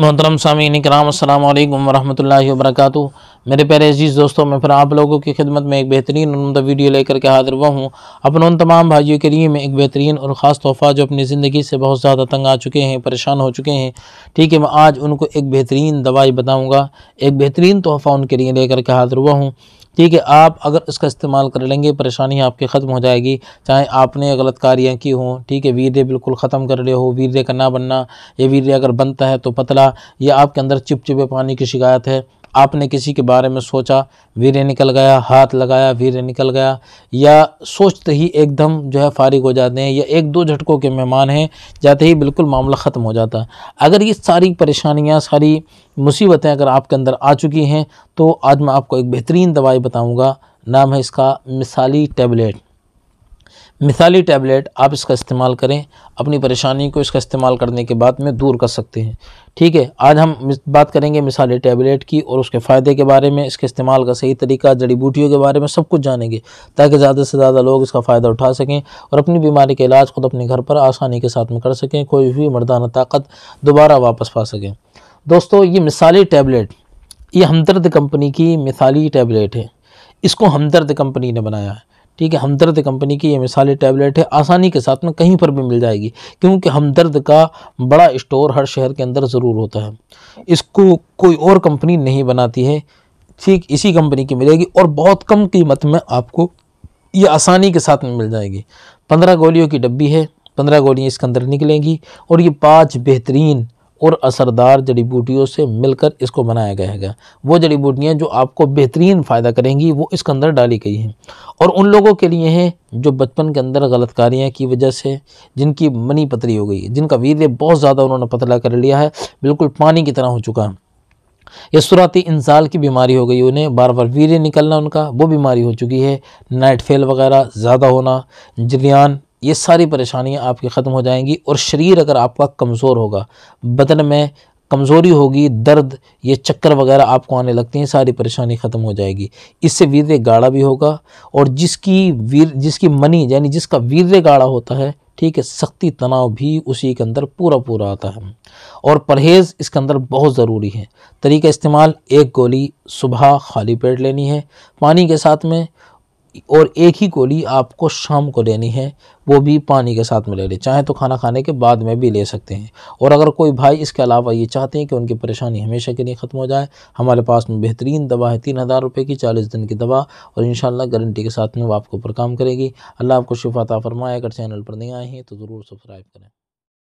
मोहतरम सामीन कराम अल्लाम वरहमल वरक़ मेरे प्यारे अजीज़ दोस्तों मैं फिर आप लोगों की खिदमत में एक बेहतरीन और वीडियो लेकर के हाजिर हुआ हूँ अपने उन तमाम भाइयों के लिए मैं एक बेहतरीन और ख़ास तोहफ़ा जो अपनी ज़िंदगी से बहुत ज़्यादा तंग आ चुके हैं परेशान हो चुके हैं ठीक है मैं आज उनको एक बेहतरीन दवाई बताऊँगा एक बेहतरीन तोहफ़ा उनके लिए लेकर के हाजिर हुआ हूँ ठीक है आप अगर इसका इस्तेमाल कर लेंगे परेशानी आपकी ख़त्म हो जाएगी चाहे आपने गलत कार्यियाँ की हों ठीक है वीर्य बिल्कुल ख़त्म कर रहे हो वीरे का ना बनना या वीर्य अगर बनता है तो पतला या आपके अंदर चिपचिपे पानी की शिकायत है आपने किसी के बारे में सोचा वीर्य निकल गया हाथ लगाया वीर्य निकल गया या सोचते ही एकदम जो है फारिग हो जाते हैं या एक दो झटकों के मेहमान हैं जाते ही बिल्कुल मामला ख़त्म हो जाता है अगर ये सारी परेशानियाँ सारी मुसीबतें अगर आपके अंदर आ चुकी हैं तो आज मैं आपको एक बेहतरीन दवाई बताऊँगा नाम है इसका मिसाली टेबलेट मिसाली टैबलेट आप इसका इस्तेमाल करें अपनी परेशानी को इसका इस्तेमाल करने के बाद में दूर कर सकते हैं ठीक है आज हम बात करेंगे मिसाली टैबलेट की और उसके फ़ायदे के बारे में इसके इस्तेमाल का सही तरीका जड़ी बूटियों के बारे में सब कुछ जानेंगे ताकि ज़्यादा से ज़्यादा लोग इसका फ़ायदा उठा सकें और अपनी बीमारी के इलाज खुद अपने घर पर आसानी के साथ में कर सकें कोई भी मर्दाना ताकत दोबारा वापस पा सकें दोस्तों ये मिसाली टैबलेट ये हमदर्द कंपनी की मिसाली टैबलेट है इसको हमदर्द कंपनी ने बनाया है ठीक है हमदर्द कंपनी की ये मिसाली टैबलेट है आसानी के साथ में कहीं पर भी मिल जाएगी क्योंकि हमदर्द का बड़ा स्टोर हर शहर के अंदर ज़रूर होता है इसको कोई और कंपनी नहीं बनाती है ठीक इसी कंपनी की मिलेगी और बहुत कम कीमत में आपको ये आसानी के साथ में मिल जाएगी पंद्रह गोलियों की डब्बी है पंद्रह गोलियाँ इसके अंदर निकलेंगी और ये पाँच बेहतरीन और असरदार जड़ी बूटियों से मिलकर इसको बनाया गया है वो जड़ी बूटियाँ जो आपको बेहतरीन फ़ायदा करेंगी वो इसके अंदर डाली गई हैं और उन लोगों के लिए हैं जो बचपन के अंदर गलत की वजह से जिनकी मनी पतली हो गई जिनका वीर्य बहुत ज़्यादा उन्होंने पतला कर लिया है बिल्कुल पानी की तरह हो चुका है या सुराती इंसाल की बीमारी हो गई उन्हें बार बार वीर निकलना उनका वो बीमारी हो चुकी है नाइट फेल वगैरह ज़्यादा होना जरियान ये सारी परेशानियाँ आपकी ख़त्म हो जाएंगी और शरीर अगर आपका कमज़ोर होगा बदन में कमज़ोरी होगी दर्द ये चक्कर वगैरह आपको आने लगती हैं सारी परेशानी ख़त्म हो जाएगी इससे वीर्य गाढ़ा भी होगा और जिसकी वीर जिसकी मनी यानी जिसका वीर्य गाढ़ा होता है ठीक है सख्ती तनाव भी उसी के अंदर पूरा पूरा आता है और परहेज़ इसके अंदर बहुत ज़रूरी है तरीका इस्तेमाल एक गोली सुबह खाली पेट लेनी है पानी के साथ में और एक ही गोली आपको शाम को लेनी है वो भी पानी के साथ में ले लें चाहे तो खाना खाने के बाद में भी ले सकते हैं और अगर कोई भाई इसके अलावा ये चाहते हैं कि उनकी परेशानी हमेशा के लिए ख़त्म हो जाए हमारे पास में बेहतरीन दवा है तीन हज़ार रुपये की चालीस दिन की दवा और इन गारंटी के साथ में वो आपके ऊपर काम करेगी अल्लाह आपको शिफाता फरमाए अगर चैनल पर नहीं आए हैं तो ज़रूर सब्सक्राइब करें